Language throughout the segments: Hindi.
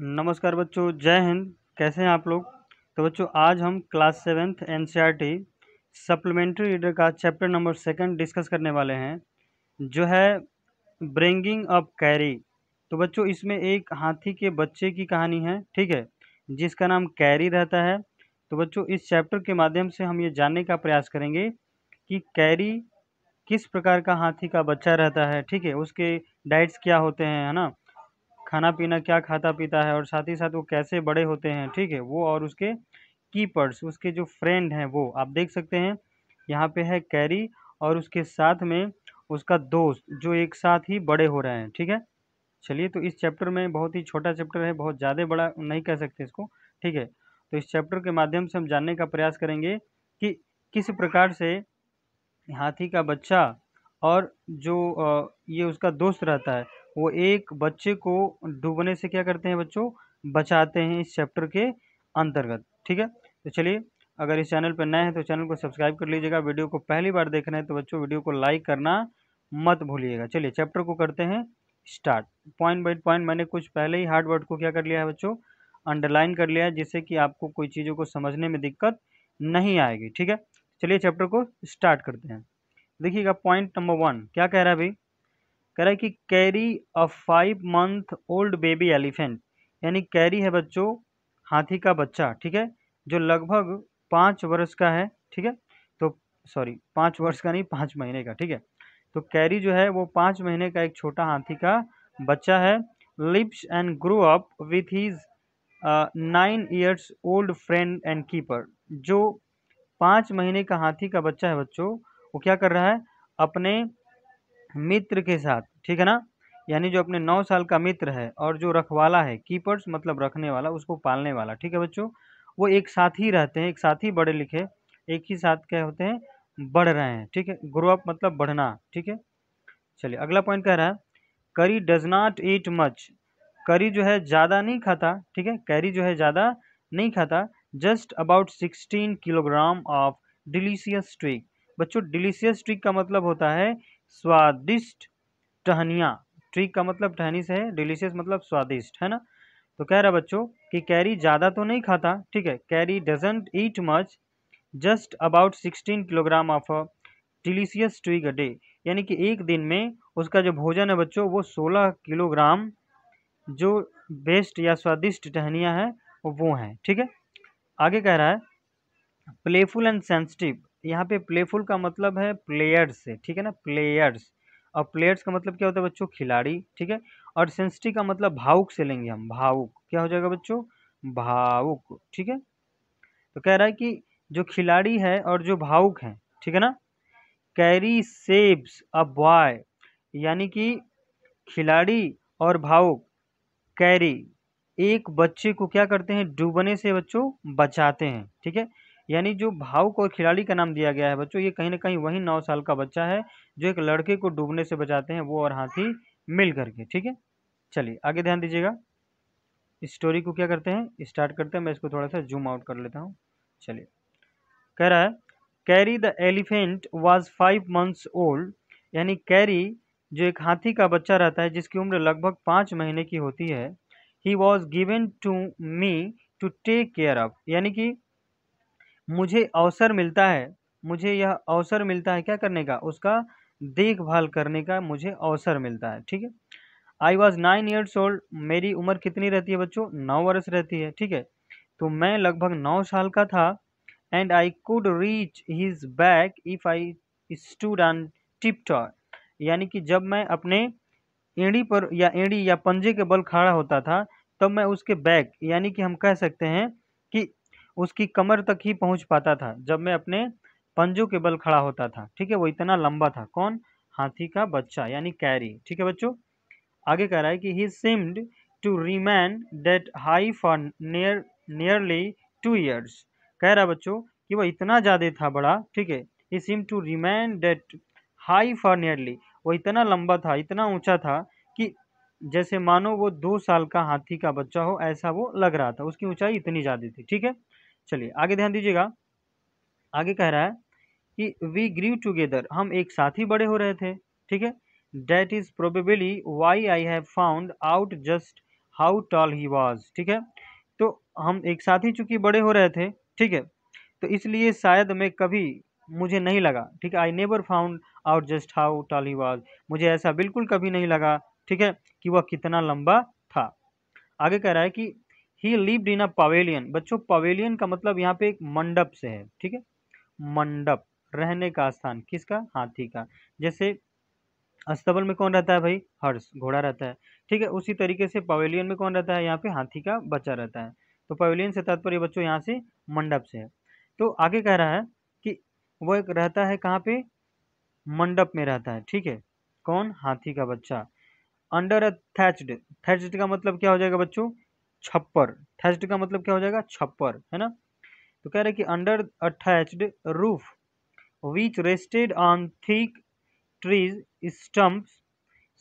नमस्कार बच्चों जय हिंद कैसे हैं आप लोग तो बच्चों आज हम class seventh an e supplementary reader का चैप्टर नंबर सेकंड डिस्कस करने वाले हैं जो है ब्रिंगिंग अप कैरी तो बच्चों इसमें एक हाथी के बच्चे की कहानी है ठीक है जिसका नाम कैरी रहता है तो बच्चों इस चैप्टर के माध्यम से हम ये जानने का प्रयास करेंगे कि कैरी किस प्रकार का हाथी का बच्चा रहता है ठीक है उसके डाइट्स क्या होते हैं है ना खाना पीना क्या खाता पीता है और साथ ही साथ वो कैसे बड़े होते हैं ठीक है वो और उसके कीपर्स उसके जो फ्रेंड हैं वो आप देख सकते हैं यहाँ पे है कैरी और उसके साथ में उसका दोस्त जो एक साथ ही बड़े हो रहे हैं ठीक है चलिए तो इस चैप्टर में बहुत ही छोटा चैप्टर है बहुत ज़्यादा बड़ा नहीं कह सकते इसको ठीक है तो इस चैप्टर के माध्यम से हम जानने का प्रयास करेंगे कि किस प्रकार से हाथी का बच्चा और जो ये उसका दोस्त रहता है वो एक बच्चे को डूबने से क्या करते हैं बच्चों बचाते हैं इस चैप्टर के अंतर्गत ठीक है तो चलिए अगर इस चैनल पर नए हैं तो चैनल को सब्सक्राइब कर लीजिएगा वीडियो को पहली बार देख रहे हैं तो बच्चों वीडियो को लाइक करना मत भूलिएगा चलिए चैप्टर को करते हैं स्टार्ट पॉइंट बाई पॉइंट मैंने कुछ पहले ही हार्ड वर्ड को क्या कर लिया है बच्चों अंडरलाइन कर लिया है जिससे कि आपको कोई चीज़ों को समझने में दिक्कत नहीं आएगी ठीक है चलिए चैप्टर को स्टार्ट करते हैं देखिएगा पॉइंट नंबर वन क्या कह रहा है भाई कह रहा है कि Kari a five month old baby elephant यानी कैरी है बच्चों हाथी का बच्चा ठीक है जो लगभग पाँच वर्ष का है ठीक है तो सॉरी पाँच वर्ष का नहीं पाँच महीने का ठीक है तो कैरी जो है वो पाँच महीने का एक छोटा हाथी का बच्चा है lives and grow up with his nine years old friend and keeper जो पाँच महीने का हाथी का बच्चा है बच्चों वो क्या कर रहा है अपने मित्र के साथ ठीक है ना यानी जो अपने नौ साल का मित्र है और जो रखवाला है कीपर्स मतलब रखने वाला उसको पालने वाला ठीक है बच्चों वो एक साथ ही रहते हैं एक साथ ही बड़े लिखे एक ही साथ क्या होते हैं बढ़ रहे हैं ठीक है ग्रो अप मतलब बढ़ना ठीक है चलिए अगला पॉइंट कह रहा है करी डज नॉट ईट मच करी जो है ज़्यादा नहीं खाता ठीक है कैरी जो है ज़्यादा नहीं खाता just about sixteen kilogram of delicious twig बच्चों डिलीशियस ट्रिक का मतलब होता है स्वादिष्ट टहनिया ट्रिक का मतलब टहनी से है डिलीशियस मतलब स्वादिष्ट है ना तो कह रहा बच्चों कि कैरी ज़्यादा तो नहीं खाता ठीक है Kari doesn't eat much just about sixteen kilogram of a delicious twig a day यानी कि एक दिन में उसका जो भोजन है बच्चों वो सोलह किलोग्राम जो बेस्ट या स्वादिष्ट टहनियाँ हैं वो हैं ठीक है आगे कह रहा है प्लेफुल एंड सेंसिटिव यहाँ पे प्लेफुल का मतलब है प्लेयर्स से ठीक है ना प्लेयर्स और प्लेयर्स का मतलब क्या होता है बच्चों खिलाड़ी ठीक है और सेंसिटिव का मतलब भावुक से लेंगे हम भावुक क्या हो जाएगा बच्चों भावुक ठीक है तो कह रहा है कि जो खिलाड़ी है और जो भावुक है ठीक है ना कैरी सेब्स अ बॉय यानी कि खिलाड़ी और भावुक कैरी एक बच्चे को क्या करते हैं डूबने से बच्चों बचाते हैं ठीक है यानी जो भाव को खिलाड़ी का नाम दिया गया है बच्चों ये कहीं ना कहीं वही नौ साल का बच्चा है जो एक लड़के को डूबने से बचाते हैं वो और हाथी मिल करके ठीक है चलिए आगे ध्यान दीजिएगा इस स्टोरी को क्या करते हैं स्टार्ट करते हैं मैं इसको थोड़ा सा जूम आउट कर लेता हूँ चलिए कह रहा है Kari the elephant was five months old यानी कैरी जो एक हाथी का बच्चा रहता है जिसकी उम्र लगभग पाँच महीने की होती है he was given to me to take care of यानी कि मुझे अवसर मिलता है मुझे यह अवसर मिलता है क्या करने का उसका देखभाल करने का मुझे अवसर मिलता है ठीक है I was nine years old मेरी उम्र कितनी रहती है बच्चों नौ वर्ष रहती है ठीक है तो मैं लगभग नौ साल का था and I could reach his back if I stood on tiptoe यानी कि जब मैं अपने एड़ी पर या एड़ी या पंजे के बल खड़ा होता था तब तो मैं उसके बैक यानी कि हम कह सकते हैं उसकी कमर तक ही पहुंच पाता था जब मैं अपने पंजों के बल खड़ा होता था ठीक है वो इतना लंबा था कौन हाथी का बच्चा यानी कैरी ठीक है बच्चों आगे कह रहा है कि he seemed to remain that high for near nearly two years कह रहा है बच्चों कि वह इतना ज़्यादा था बड़ा ठीक है he seem to remain that high for nearly वो इतना लंबा था इतना ऊंचा था कि जैसे मानो वो दो साल का हाथी का बच्चा हो ऐसा वो लग रहा था उसकी ऊंचाई इतनी ज़्यादा थी ठीक है चलिए आगे ध्यान दीजिएगा आगे कह रहा है कि वी ग्रीव टूगेदर हम एक साथ ही बड़े हो रहे थे ठीक है that is probably why I have found out just how tall he was ठीक है तो हम एक साथ ही चूंकि बड़े हो रहे थे ठीक है तो इसलिए शायद मैं कभी मुझे नहीं लगा ठीक है I never found out just how tall he was मुझे ऐसा बिल्कुल कभी नहीं लगा ठीक है कि वह कितना लंबा था आगे कह रहा है कि he lived in a pavilion बच्चों पवेलियन का मतलब यहाँ पे एक मंडप से है ठीक है मंडप रहने का स्थान किसका हाथी का जैसे अस्तबल में कौन रहता है भाई हर्ष घोड़ा रहता है ठीक है उसी तरीके से पवेलियन में कौन रहता है यहाँ पे हाथी का बच्चा रहता है तो पवेलियन से तात्पर्य बच्चों यहाँ से मंडप से है तो आगे कह रहा है कि वह रहता है कहाँ पे मंडप में रहता है ठीक है कौन हाथी का बच्चा अंडर अ थैच्ड थैच्ड का मतलब क्या हो जाएगा बच्चों छप्पर थैच्ड का मतलब क्या हो जाएगा छप्पर है ना तो कह रहे कि under a thatched roof which rested on thick trees stump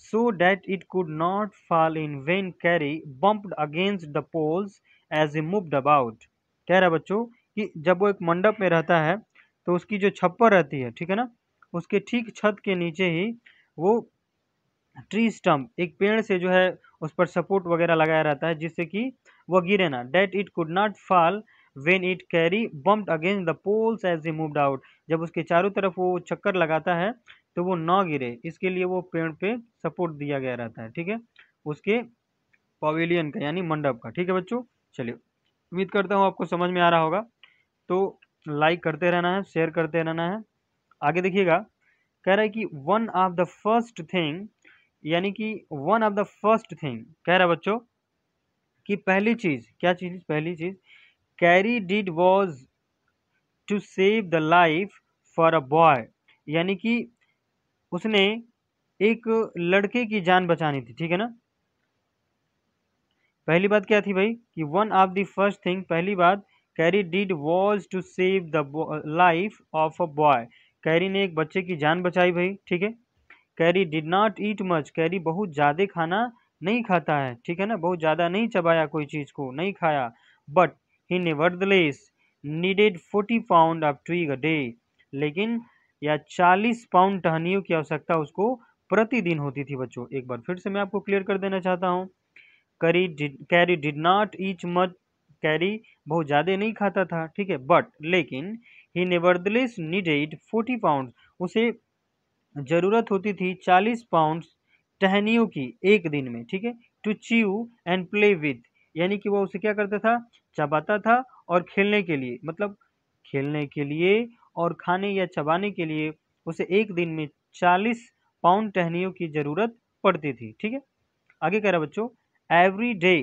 so that it could not fall in when Kari bumped against the poles as he moved about कह रहा बच्चों कि जब वो एक मंडप में रहता है तो उसकी जो छप्पर रहती है ठीक है ना उसके ठीक छत के नीचे ही वो ट्री स्टम्प एक पेड़ से जो है उस पर सपोर्ट वगैरह लगाया रहता है जिससे कि वह गिरे ना that it could not fall when it Kari bumped against the poles as he moved out जब उसके चारों तरफ वो चक्कर लगाता है तो वो ना गिरे इसके लिए वो पेड़ पे सपोर्ट दिया गया रहता है ठीक है उसके पवेलियन का यानी मंडप का ठीक है बच्चों चलिए उम्मीद करता हूँ आपको समझ में आ रहा होगा तो लाइक करते रहना है शेयर करते रहना है आगे देखिएगा कह रहा है कि one of the first thing यानी कि one of the first thing कह रहा बच्चों कि पहली चीज़ क्या चीज़ पहली चीज़ Kari did was to save the life for a boy यानी कि उसने एक लड़के की जान बचानी थी ठीक है ना पहली बात क्या थी भाई कि one of the first thing पहली बात Kari did was to save the life of a boy Kari ने एक बच्चे की जान बचाई भाई ठीक है Kari did not eat much Kari बहुत ज़्यादा खाना नहीं खाता है ठीक है ना बहुत ज़्यादा नहीं चबाया कोई चीज़ को नहीं खाया but he nevertheless needed forty pound of twig a day लेकिन या चालीस पाउंड टहनियों की आवश्यकता उसको प्रतिदिन होती थी बच्चों एक बार फिर से मैं आपको क्लियर कर देना चाहता हूँ Kari Kari did not eat much Kari बहुत ज़्यादा नहीं खाता था ठीक है बट लेकिन he nevertheless needed forty pound उसे ज़रूरत होती थी चालीस पाउंड्स टहनियों की एक दिन में ठीक है to chew and play with यानी कि वह उसे क्या करता था चबाता था और खेलने के लिए मतलब खेलने के लिए और खाने या चबाने के लिए उसे एक दिन में चालीस पाउंड टहनियों की ज़रूरत पड़ती थी ठीक है आगे कह रहा बच्चों एवरी डे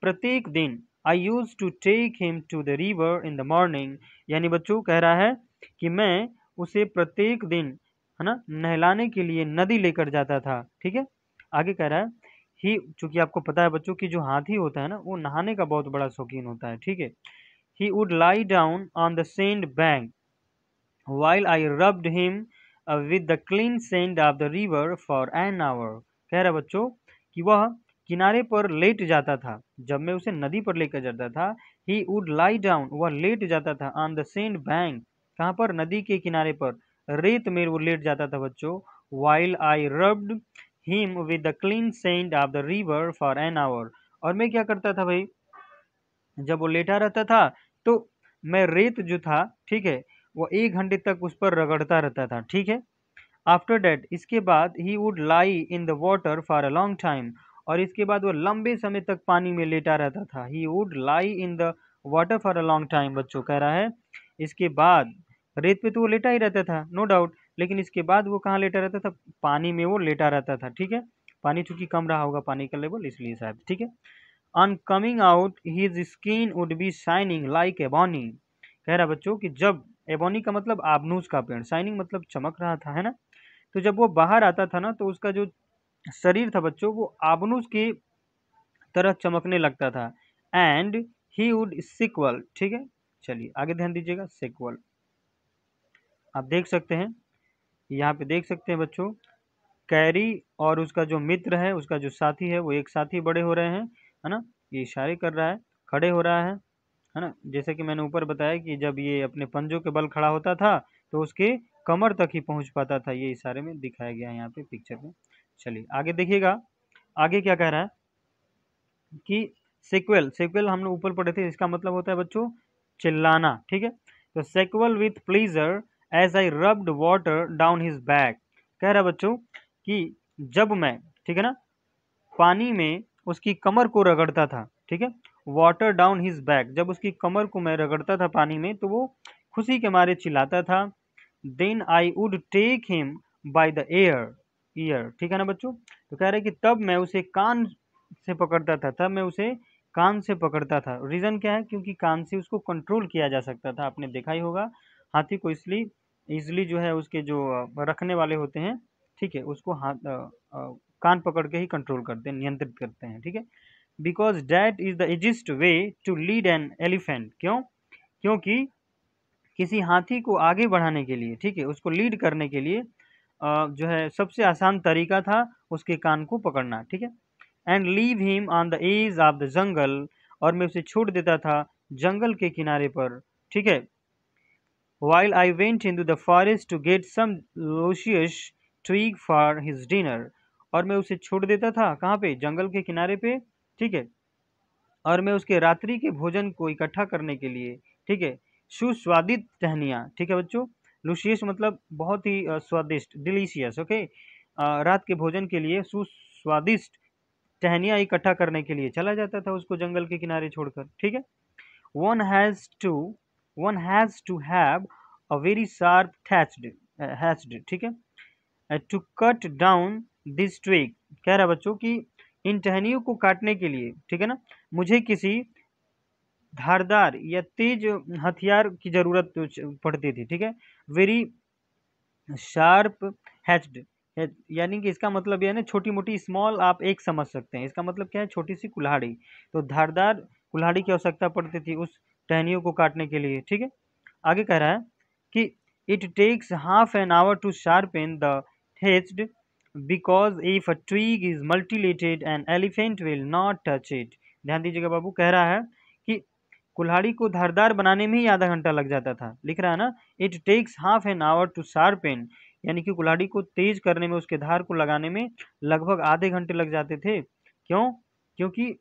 प्रत्येक दिन I used to take him to the river in the morning यानी बच्चों कह रहा है कि मैं उसे प्रत्येक दिन है ना नहलाने के लिए नदी लेकर जाता था ठीक है आगे कह रहा है ही चूंकि आपको पता है बच्चों की जो हाथी होता है ना वो नहाने का बहुत बड़ा शौकीन होता है ठीक है he would lie down on the sand bank while I rubbed him with the clean sand of the river for an hour कह रहा बच्चों कि वह किनारे पर लेट जाता था जब मैं उसे नदी पर लेकर जाता था ही वुड लाई डाउन वह लेट जाता था ऑन द सेंड बैंक कहाँ पर नदी के किनारे पर रेत में वो लेट जाता था बच्चों while I rubbed him with the clean sand of the river for an hour और मैं क्या करता था भाई जब वो लेटा रहता था तो मैं रेत जो था ठीक है वो एक घंटे तक उस पर रगड़ता रहता था ठीक है आफ्टर डैट इसके बाद he would lie in the water for a long time और इसके बाद वो लंबे समय तक पानी में लेटा रहता था he would lie in the water for a long time बच्चों कह रहा है इसके बाद रेत पे तो वो लेटा ही रहता था नो डाउट लेकिन इसके बाद वो कहाँ लेटा रहता था पानी में वो लेटा रहता था ठीक है पानी चूंकि कम रहा होगा पानी का लेवल इसलिए शायद ठीक है on coming out his skin would be shining like ebony कह रहा बच्चों कि जब एबोनी का मतलब आबनूस का पेड़ शाइनिंग मतलब चमक रहा था है ना तो जब वो बाहर आता था ना तो उसका जो शरीर था बच्चों वो आबनूस की तरह चमकने लगता था एंड ही वुड सिक्वल ठीक है चलिए आगे ध्यान दीजिएगा सिक्वल आप देख सकते हैं यहाँ पे देख सकते हैं बच्चों कैरी और उसका जो मित्र है उसका जो साथी है वो एक साथ ही बड़े हो रहे हैं है ना ये इशारे कर रहा है खड़े हो रहा है है ना जैसे कि मैंने ऊपर बताया कि जब ये अपने पंजों के बल खड़ा होता था तो उसके कमर तक ही पहुंच पाता था ये इशारे में दिखाया गया है यहाँ पे पिक्चर में चलिए आगे देखिएगा आगे क्या कह रहा है कि सिक्वेल सिक्वेल हम लोग ऊपर पढ़े थे इसका मतलब होता है बच्चों चिल्लाना ठीक है तो squeal with pleasure as I rubbed water down his back कह रहा बच्चों कि जब मैं ठीक है ना पानी में उसकी कमर को रगड़ता था ठीक है वाटर डाउन हिज बैक जब उसकी कमर को मैं रगड़ता था पानी में तो वो खुशी के मारे चिल्लाता था then I would take him by the air ear ठीक है ना बच्चों तो कह रहे कि तब मैं उसे कान से पकड़ता था तब मैं उसे कान से पकड़ता था रीज़न क्या है क्योंकि कान से उसको कंट्रोल किया जा सकता था आपने देखा ही होगा हाथी को इसलिए ईजिली जो है उसके जो रखने वाले होते हैं ठीक है उसको हाथ कान पकड़ के ही कंट्रोल करते हैं नियंत्रित करते हैं ठीक है because that is the easiest way to lead an elephant क्यों क्योंकि किसी हाथी को आगे बढ़ाने के लिए ठीक है उसको लीड करने के लिए जो है सबसे आसान तरीका था उसके कान को पकड़ना ठीक है and leave him on the edge of the jungle और मैं उसे छोड़ देता था जंगल के किनारे पर ठीक है while I went into the forest to get some luscious twig for his dinner और मैं उसे छोड़ देता था कहाँ पे जंगल के किनारे पे ठीक है और मैं उसके रात्रि के भोजन को इकट्ठा करने के लिए ठीक है सुस्वादित टहनियाँ ठीक है बच्चों लुशियस मतलब बहुत ही स्वादिष्ट डिलीशियस ओके रात के भोजन के लिए सुस्वादिष्ट टहनियाँ इकट्ठा करने के लिए चला जाता था उसको जंगल के किनारे छोड़कर ठीक है one has to one has to have a very sharp thatched hatchet ठीक है to cut down this twig कह रहा है बच्चों कि इन टहनियों को काटने के लिए ठीक है ना मुझे किसी धारदार या तेज हथियार की ज़रूरत तो पड़ती थी ठीक है वेरी शार्प हैच्ड यानी कि इसका मतलब यह ना छोटी मोटी स्मॉल आप एक समझ सकते हैं इसका मतलब क्या है छोटी सी कुल्हाड़ी तो धारदार कुल्हाड़ी की आवश्यकता पड़ती थी उस टहनियों को काटने के लिए ठीक है आगे कह रहा है कि it takes half an hour to sharpen the hatchet because if a twig is mutilated an elephant will not touch it ध्यान दीजिएगा बाबू कह रहा है कि कुल्हाड़ी को धारदार बनाने में ही आधा घंटा लग जाता था लिख रहा है ना it takes half an hour to sharpen यानी कि कुल्हाड़ी को तेज करने में उसके धार को लगाने में लगभग आधे घंटे लग जाते थे क्यों क्योंकि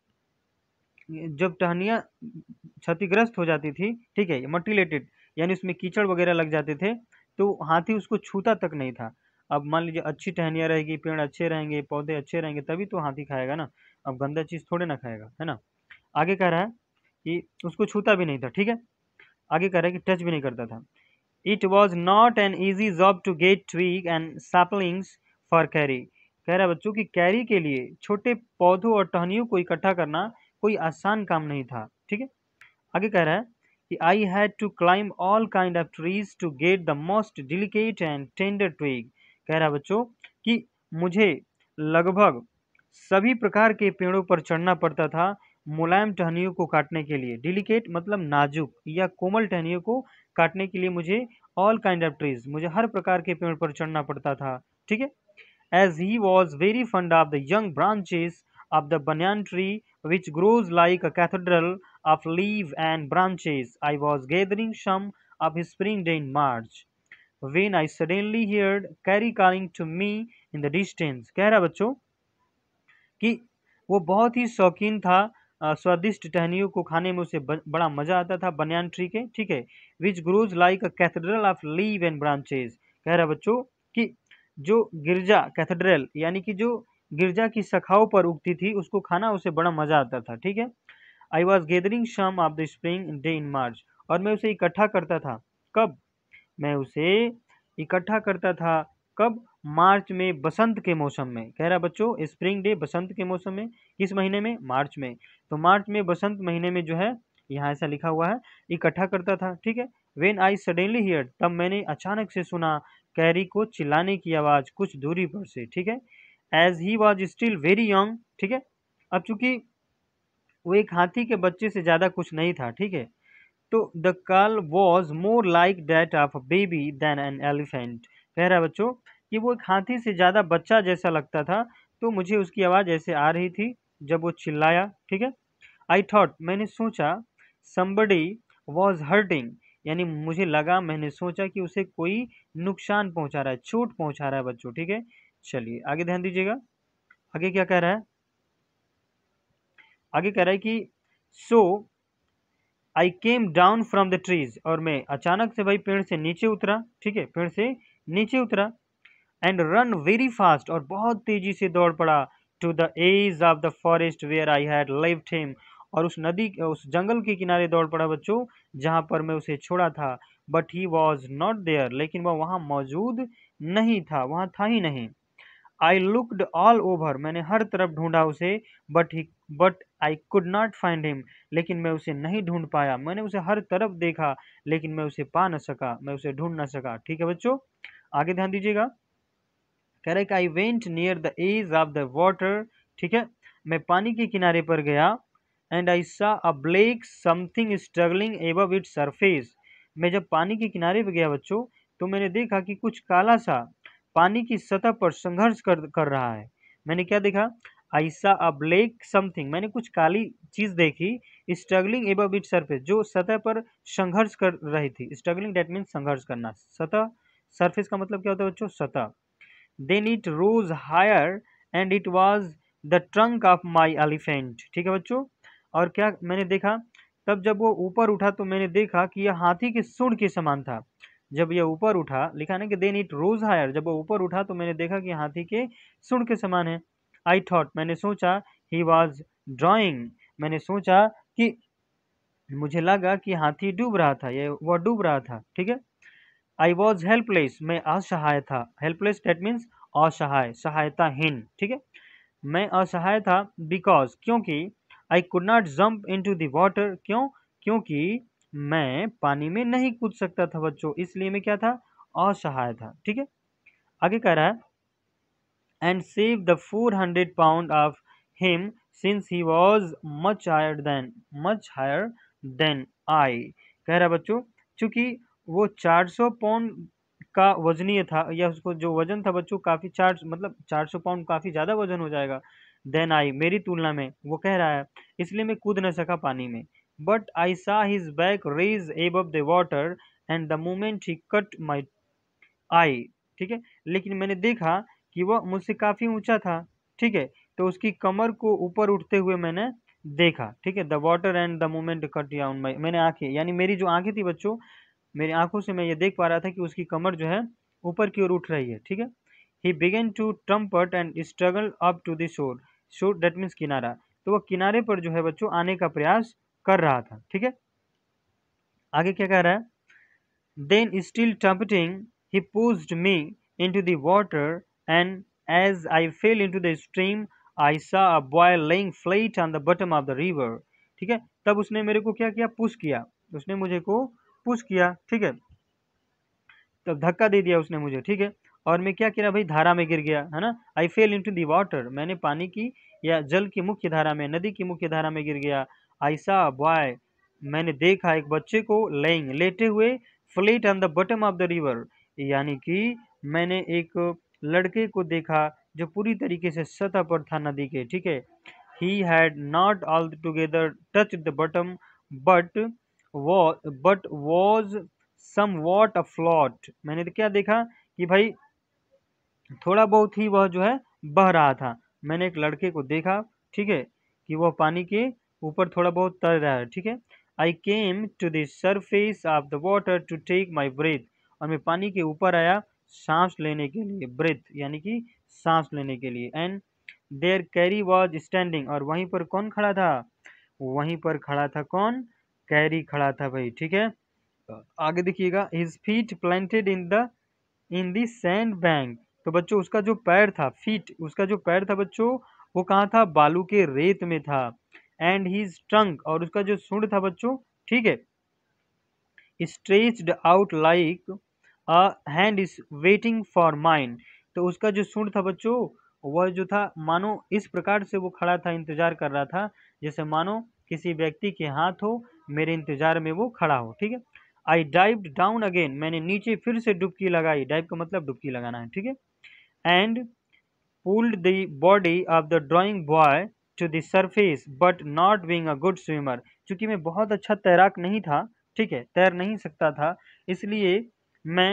जब टहनियाँ क्षतिग्रस्त हो जाती थी ठीक है मटिलेटेड यानी उसमें कीचड़ वगैरह लग जाते थे तो हाथी उसको छूता तक नहीं था अब मान लीजिए अच्छी टहनियाँ रहेगी पेड़ अच्छे रहेंगे पौधे अच्छे रहेंगे तभी तो हाथी खाएगा ना अब गंदा चीज़ थोड़े ना खाएगा है ना आगे कह रहा है कि उसको छूता भी नहीं था ठीक है आगे कह रहा है कि टच भी नहीं करता था it was not an easy job to get twig and saplings for Kari कह रहा है बच्चों की कैरी के लिए छोटे पौधों और टहनियों को इकट्ठा करना कोई आसान काम नहीं था ठीक है आगे कह रहा है कि I had to climb all kind of trees to get the most delicate and tender twig कह रहा है बच्चों कि मुझे लगभग सभी प्रकार के पेड़ों पर चढ़ना पड़ता था मुलायम टहनियों को काटने के लिए डिलिकेट मतलब नाजुक या कोमल टहनियों को काटने के लिए मुझे ऑल काइंड ऑफ ट्रीज मुझे हर प्रकार के पेड़ पर चढ़ना पड़ता था ठीक है as he was very fond of the young branches of the banyan tree which grows like a cathedral of leaves and branches. I was gathering some of his spring day in March. When I suddenly heard carry calling to me in the distance. keh raha bachcho ki wo bahut hi shaukeen tha स्वादिष्ट टहनियों को खाने में उसे बड़ा मज़ा आता था बनियान ट्री के ठीक है which grows like a cathedral of leave and branches कह रहा बच्चों कि जो गिरजा कैथेड्रल यानी कि जो गिरजा की सखाओं पर उगती थी उसको खाना उसे बड़ा मज़ा आता था ठीक है I was gathering some of the spring day in March और मैं उसे इकट्ठा करता था कब मैं उसे इकट्ठा करता था कब मार्च में बसंत के मौसम में कह रहा बच्चों स्प्रिंग डे बसंत के मौसम में किस महीने में मार्च में तो मार्च में बसंत महीने में जो है यहाँ ऐसा लिखा हुआ है इकट्ठा करता था ठीक है वेन आई सडनली हियर तब मैंने अचानक से सुना कैरी को चिल्लाने की आवाज़ कुछ दूरी पर से ठीक है as he was still very young ठीक है अब चूंकि वो एक हाथी के बच्चे से ज़्यादा कुछ नहीं था ठीक है तो the calf was more like that of baby than an elephant कह रहा है बच्चों कि वो एक हाथी से ज़्यादा बच्चा जैसा लगता था तो मुझे उसकी आवाज़ ऐसे आ रही थी जब वो चिल्लाया ठीक है आई थॉट मैंने सोचा समबडी वॉज हर्टिंग यानी मुझे लगा मैंने सोचा कि उसे कोई नुकसान पहुंचा रहा है चोट पहुंचा रहा है बच्चों ठीक है चलिए आगे ध्यान दीजिएगा आगे क्या कह रहा है आगे कह रहा है कि so I came down from the trees और मैं अचानक से भाई पेड़ से नीचे उतरा ठीक है पेड़ से नीचे उतरा एंड रन वेरी फास्ट और बहुत तेजी से दौड़ पड़ा to the edge of the forest where I had lived him और उस नदी उस जंगल के किनारे दौड़ पड़ा बच्चों जहां पर मैं उसे छोड़ा था but he was not there लेकिन वह वहां मौजूद नहीं था वहां था ही नहीं आई लुकड ऑल ओवर मैंने हर तरफ ढूंढा उसे but he but I could not find him लेकिन मैं उसे नहीं ढूंढ पाया मैंने उसे हर तरफ देखा लेकिन मैं उसे पा ना सका मैं उसे ढूंढ ना सका ठीक है बच्चों आगे ध्यान दीजिएगा कह रहे कि I went near the edge of the water ठीक है मैं पानी के किनारे पर गया and I saw a black something struggling above it surface मैं जब पानी के किनारे पर गया बच्चों तो मैंने देखा कि कुछ काला सा पानी की सतह पर संघर्ष कर कर रहा है मैंने क्या देखा ऐसा अ ब्लैक समथिंग मैंने कुछ काली चीज देखी स्ट्रगलिंग एबव इट सरफेस जो सतह पर संघर्ष कर रही थी स्ट्रगलिंग डेट मीन संघर्ष करना सतह सरफेस का मतलब क्या होता है बच्चों सतह then it rose higher and it was the trunk of my elephant ठीक है बच्चों और क्या मैंने देखा तब जब वो ऊपर उठा तो मैंने देखा कि यह हाथी के सूढ़ के समान था जब यह ऊपर उठा लिखा ना कि देन इट रोज हायर जब वो ऊपर उठा तो मैंने देखा कि हाथी के सुन के समान है आई थॉट मैंने सोचा ही वॉज ड्राॅइंग मैंने सोचा कि मुझे लगा कि हाथी डूब रहा था ये वह डूब रहा था ठीक है आई वॉज हेल्पलेस मैं असहाय था हेल्पलेस डेट मीन्स असहाय सहायताहीन ठीक है मैं असहाय था बिकॉज क्योंकि I could not jump into the water क्यों क्योंकि मैं पानी में नहीं कूद सकता था बच्चों इसलिए मैं क्या था असहाय था ठीक है आगे कह रहा है and save the four hundred pound of him since he was much higher than much higher than I कह रहा बच्चों चूंकि वो चार सौ पाउंड का वजनीय था या उसको जो वजन था बच्चों काफ़ी चार मतलब चार सौ पाउंड काफ़ी ज़्यादा वजन हो जाएगा देन आई मेरी तुलना में वो कह रहा है इसलिए मैं कूद न सका पानी में But I saw his back raise above the water and the moment he cut my eye ठीक है लेकिन मैंने देखा कि वह मुझसे काफ़ी ऊंचा था ठीक है तो उसकी कमर को ऊपर उठते हुए मैंने देखा ठीक है the water and the moment cut या माई मैंने आंखें यानी मेरी जो आंखें थी बच्चों मेरी आंखों से मैं ये देख पा रहा था कि उसकी कमर जो है ऊपर की ओर उठ रही है ठीक है he began to trumpet and struggle up to the shore that means किनारा तो वह किनारे पर जो है बच्चों आने का प्रयास कर रहा था ठीक है आगे क्या कह रहा है then still trumpeting he pushed me into water and as I fell into the stream I saw a boy lying flat on the bottom of the river ठीक है तब उसने मेरे को क्या किया पुश किया उसने मुझे को पुश किया ठीक है तब धक्का दे दिया उसने मुझे ठीक है और मैं क्या किया भाई धारा में गिर गया है ना I fell into the water मैंने पानी की या जल की मुख्य धारा में नदी की मुख्य धारा में गिर गया ऐसा बॉय मैंने देखा एक बच्चे को लेंग लेटे हुए flat on the bottom of the river यानी कि मैंने एक लड़के को देखा जो पूरी तरीके से सतह पर था नदी के ठीक है he had not altogether touch the bottom but was but was somewhat afloat मैंने तो क्या देखा कि भाई थोड़ा बहुत ही वह जो है बह रहा था मैंने एक लड़के को देखा ठीक है कि वह पानी के ऊपर थोड़ा बहुत तर रहा है ठीक है I came to the surface of the water to take my breath और मैं पानी के ऊपर आया सांस लेने के लिए ब्रेथ यानी कि सांस लेने के लिए and there Kari was standing और वहीं पर कौन खड़ा था वहीं पर खड़ा था कौन कैरी खड़ा था भाई ठीक है तो आगे देखिएगा his feet planted in the in the sand bank तो बच्चों उसका जो पैर था फीट उसका जो पैर था बच्चों वो कहाँ था बालू के रेत में था एंड हीज स्ट्रंक और उसका जो सुंड था बच्चों ठीक है stretched out like a hand is waiting for mine तो उसका जो सुंड था बच्चों वह जो था मानो इस प्रकार से वो खड़ा था इंतजार कर रहा था जैसे मानो किसी व्यक्ति के हाथ हो मेरे इंतजार में वो खड़ा हो ठीक है आई डाइव डाउन अगेन मैंने नीचे फिर से डुबकी लगाई डाइव का मतलब डुबकी लगाना है ठीक है and pulled the body of the drawing boy to the surface but not being a good swimmer चूँकि मैं बहुत अच्छा तैराक नहीं था ठीक है तैर नहीं सकता था इसलिए मैं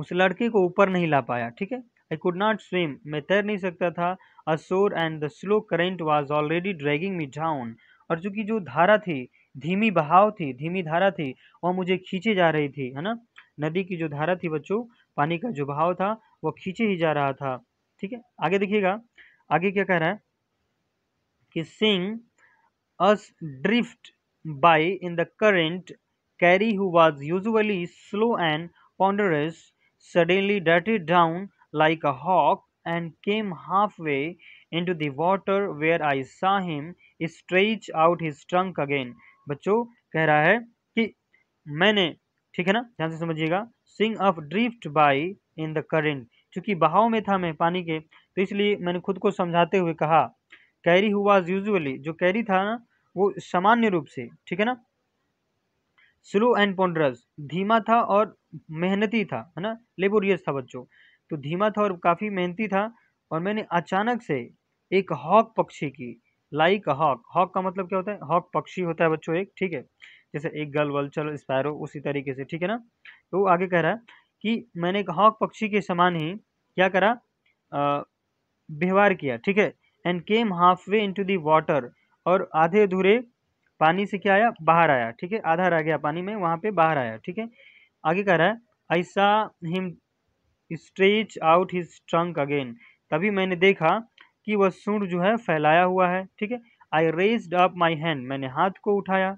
उस लड़के को ऊपर नहीं ला पाया ठीक है आई कुड नॉट स्विम मैं तैर नहीं सकता था ashore and the slow current was already dragging me down और चूँकि जो धारा थी धीमी बहाव थी धीमी धारा थी वह मुझे खींचे जा रही थी है ना नदी की जो धारा थी बच्चों पानी का जो बहाव था वह खींचे ही जा रहा था ठीक है आगे देखिएगा आगे क्या कह रहा है कि seeing us drift by in the current Kari who was usually slow and ponderous suddenly डटेड down like a hawk and came halfway into the water where I saw him stretch out his trunk again बच्चों कह रहा है कि मैंने ठीक है ना ध्यान से समझिएगा seeing of drift by in the current चूंकि बहाव में था मैं पानी के तो इसलिए मैंने खुद को समझाते हुए कहा कैरी हुआ यूजुअली जो कैरी था ना वो सामान्य रूप से ठीक है ना स्लो एंड पोंडरस धीमा था और मेहनती था है ना लेबोरियस था बच्चों तो धीमा था और काफ़ी मेहनती था और मैंने अचानक से एक हॉक पक्षी की लाइक हॉक हॉक का मतलब क्या होता है हॉक पक्षी होता है बच्चों एक ठीक है जैसे एक गल वल्चर स्पैरो उसी तरीके से ठीक है ना तो आगे कह रहा है कि मैंने एक हॉक पक्षी के समान ही क्या करा व्यवहार किया ठीक है and came halfway to the water और आधे अधूरे पानी से क्या आया बाहर आया ठीक है आधा रह गया पानी में वहाँ पे बाहर आया ठीक है आगे कह रहा है ऐसा him stretch out his trunk again तभी मैंने देखा कि वह सूंड जो है फैलाया हुआ है ठीक है I raised up my hand मैंने हाथ को उठाया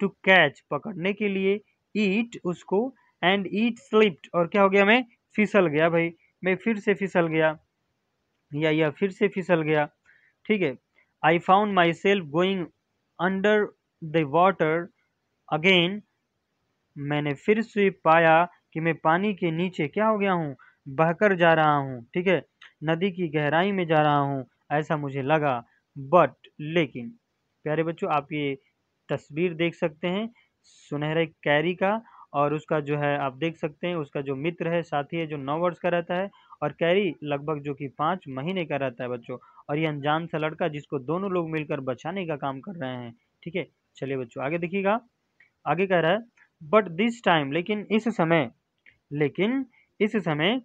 टू कैच पकड़ने के लिए ईट उसको एंड ईट स्लिप्ड और क्या हो गया मैं फिसल गया भाई मैं फिर से फिसल गया या यह फिर से फिसल गया ठीक है I found myself going under the water again मैंने फिर से पाया कि मैं पानी के नीचे क्या हो गया हूँ बहकर जा रहा हूँ ठीक है नदी की गहराई में जा रहा हूँ ऐसा मुझे लगा बट लेकिन प्यारे बच्चों आप ये तस्वीर देख सकते हैं सुनहरे कैरी का और उसका जो है आप देख सकते हैं उसका जो मित्र है साथी है जो नौ वर्ष का रहता है और कैरी लगभग जो कि पाँच महीने का रहता है बच्चों और ये अनजान सा लड़का जिसको दोनों लोग मिलकर बचाने का काम कर रहे हैं ठीक है चलिए बच्चों आगे देखिएगा आगे कह रहा है बट दिस टाइम लेकिन इस समय लेकिन इस समय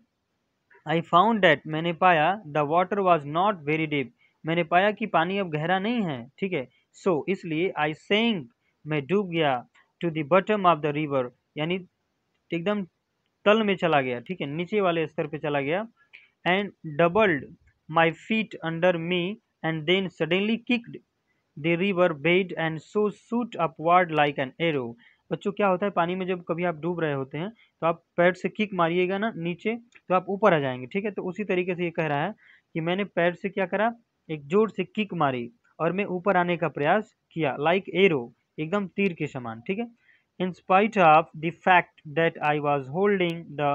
आई फाउंड डैट मैंने पाया the water was not very deep मैंने पाया कि पानी अब गहरा नहीं है ठीक है सो इसलिए आई सेंग मैं डूब गया to the bottom of the river यानी एकदम तल में चला गया ठीक है नीचे वाले स्तर पे चला गया and doubled my feet under me and then suddenly kicked the river bed and so shot upward like an arrow बच्चों क्या होता है पानी में जब कभी आप डूब रहे होते हैं तो आप पैर से किक मारिएगा ना नीचे तो आप ऊपर आ जाएंगे ठीक है तो उसी तरीके से ये कह रहा है कि मैंने पैर से क्या करा एक जोर से किक मारी और मैं ऊपर आने का प्रयास किया लाइक एरो एकदम तीर के समान ठीक है in spite of the fact that I was holding the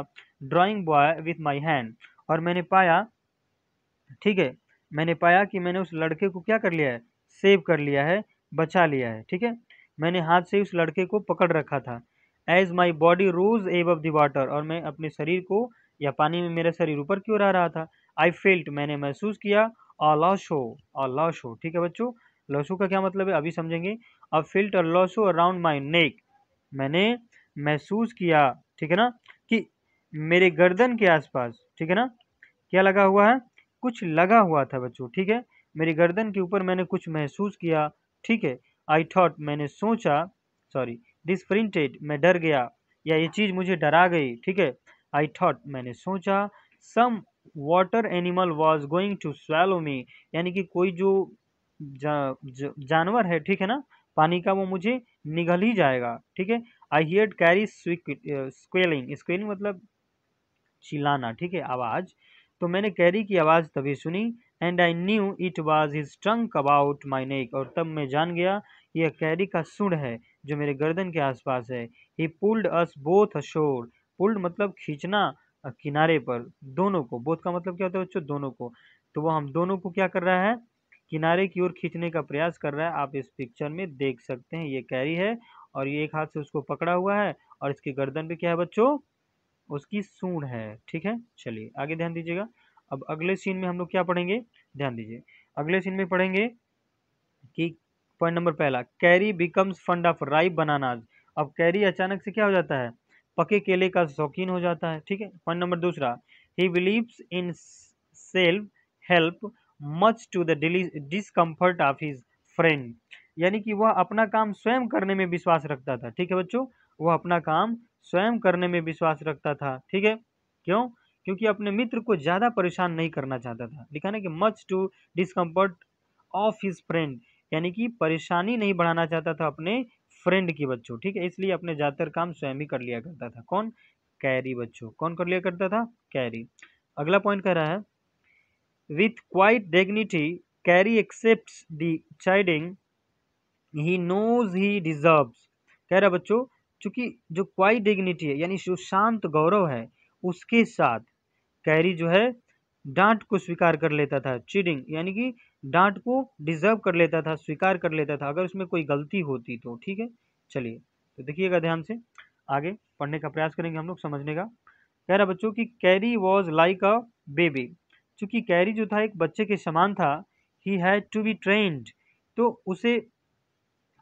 drawing boy with my hand और मैंने पाया ठीक है मैंने पाया कि मैंने उस लड़के को क्या कर लिया है सेव कर लिया है बचा लिया है ठीक है मैंने हाथ से उस लड़के को पकड़ रखा था एज माई बॉडी रोज एव ऑफ द वाटर और मैं अपने शरीर को या पानी में मेरा शरीर ऊपर क्यों रह रहा था आई फेल्ट मैंने महसूस किया और लॉशो हो लॉशो ठीक है बच्चों लॉशो का क्या मतलब है अभी समझेंगे अ फिल्ट अ लॉशो अराउंड माई नेक मैंने महसूस किया ठीक है ना कि मेरे गर्दन के आसपास ठीक है ना क्या लगा हुआ है कुछ लगा हुआ था बच्चों ठीक है मेरी गर्दन के ऊपर मैंने कुछ महसूस किया ठीक है आई थॉट मैंने सोचा सॉरी डिस प्रिंटेड मैं डर गया या ये चीज़ मुझे डरा गई ठीक है आई थॉट मैंने सोचा some water animal was going to swallow me यानी कि कोई जो जा, जा, जानवर है ठीक है ना पानी का वो मुझे निगल ही जाएगा ठीक है आई हियर कैरी स्क्वेलिंग स्क्वेलिंग मतलब चिल्लाना ठीक है आवाज़ तो मैंने कैरी की आवाज़ तभी सुनी and I knew it was his trunk about my neck और तब मैं जान गया यह कैरी का सुड़ है जो मेरे गर्दन के आसपास है he pulled us both ashore pulled मतलब खींचना किनारे पर दोनों को बोथ का मतलब क्या होता है बच्चों दोनों को तो वो हम दोनों को क्या कर रहा है किनारे की ओर खींचने का प्रयास कर रहा है आप इस पिक्चर में देख सकते हैं ये कैरी है और ये एक हाथ से उसको पकड़ा हुआ है और इसके गर्दन पे क्या है बच्चों उसकी सूढ़ है ठीक है चलिए आगे ध्यान दीजिएगा अब अगले सीन में हम लोग क्या पढ़ेंगे ध्यान दीजिए अगले सीन में पढ़ेंगे कि पॉइंट नंबर पहला Kari becomes fond of ripe bananas अब कैरी अचानक से क्या हो जाता है पके केले का शौकीन हो जाता है ठीक है पॉइंट नंबर दूसरा he believes in self help much to the discomfort of his friend यानी कि वह अपना काम स्वयं करने में विश्वास रखता था ठीक है बच्चों वह अपना काम स्वयं करने में विश्वास रखता था ठीक है क्यों क्योंकि अपने मित्र को ज़्यादा परेशान नहीं करना चाहता था लिखा ना कि much to discomfort of his friend यानी कि परेशानी नहीं बढ़ाना चाहता था अपने फ्रेंड की बच्चों ठीक है इसलिए अपने ज़्यादातर काम स्वयं ही कर लिया करता था कौन कैरी बच्चों कौन कर लिया करता था कैरी अगला पॉइंट कह रहा है With quiet dignity, carry accepts the chiding he knows he deserves. कह रहा बच्चों चूंकि जो क्वाइट डिग्निटी है यानी जो शांत गौरव है उसके साथ कैरी जो है डांट को स्वीकार कर लेता था चीडिंग यानी कि डांट को डिजर्व कर लेता था स्वीकार कर लेता था अगर उसमें कोई गलती होती तो ठीक है चलिए तो देखिएगा ध्यान से आगे पढ़ने का प्रयास करेंगे हम लोग समझने का कह रहा बच्चों कि Kari was like a baby चूँकि कैरी जो था एक बच्चे के समान था he had to be trained तो उसे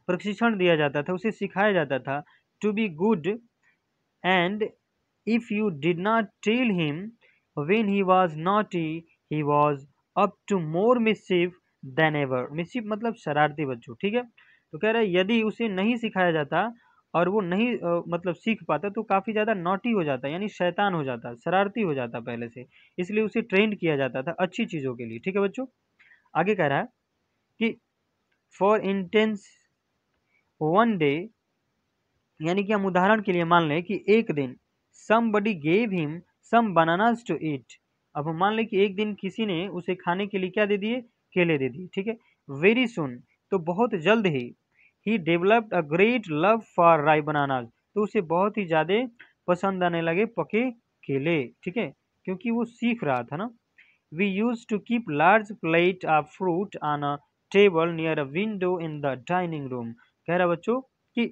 प्रशिक्षण दिया जाता था उसे सिखाया जाता था to be good and if you did not tell him when he was not he was up to more mischief than ever mischief मतलब शरारती बच्चों ठीक है तो कह रहा है यदि उसे नहीं सिखाया जाता और वो नहीं मतलब सीख पाता तो काफ़ी ज़्यादा नोटी हो जाता है यानी शैतान हो जाता शरारती हो जाता पहले से इसलिए उसे ट्रेंड किया जाता था अच्छी चीज़ों के लिए ठीक है बच्चों आगे कह रहा है कि फॉर इंटेंस वन डे यानी कि हम उदाहरण के लिए मान लें कि एक दिन some body gave him some bananas to eat अब हम मान लें कि एक दिन किसी ने उसे खाने के लिए क्या दे दिए केले दे दिए ठीक है वेरी सुन तो बहुत जल्द ही he developed a great love for ripe bananas तो उसे बहुत ही ज़्यादा पसंद आने लगे पके केले ठीक है क्योंकि वो सीख रहा था ना we use to keep large plate of fruit on a table near a window in the dining room कह रहा बच्चों कि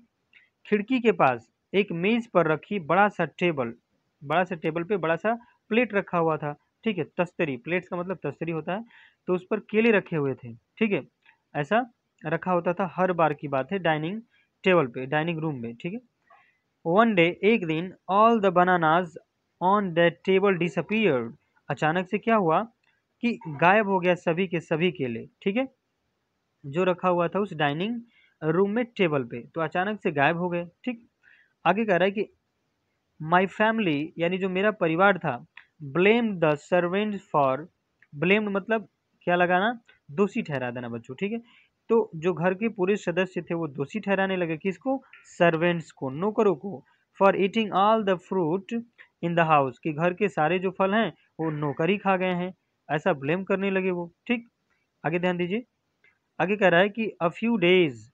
खिड़की के पास एक मेज पर रखी बड़ा सा टेबल बड़ा सा टेबल पे बड़ा सा प्लेट रखा हुआ था ठीक है तस्तरी प्लेट्स का मतलब तस्तरी होता है तो उस पर केले रखे हुए थे ठीक है ऐसा रखा होता था हर बार की बात है डाइनिंग टेबल पे डाइनिंग रूम में ठीक है वन डे एक दिन all the bananas on the table disappeared अचानक से क्या हुआ कि गायब हो गया सभी के सभी केले ठीक है जो रखा हुआ था उस डाइनिंग रूम में टेबल पे तो अचानक से गायब हो गए ठीक आगे कह रहा है कि माई फैमिली यानी जो मेरा परिवार था blame the servant for blamed मतलब क्या लगाना दोषी ठहरा देना बच्चों ठीक है तो जो घर के पूरे सदस्य थे वो दोषी ठहराने लगे किसको सर्वेंट्स को नौकरों को for eating all the fruit in the house कि घर के सारे जो फल हैं वो नौकर ही खा गए हैं ऐसा ब्लेम करने लगे वो ठीक आगे ध्यान दीजिए आगे कह रहा है कि अ फ्यू डेज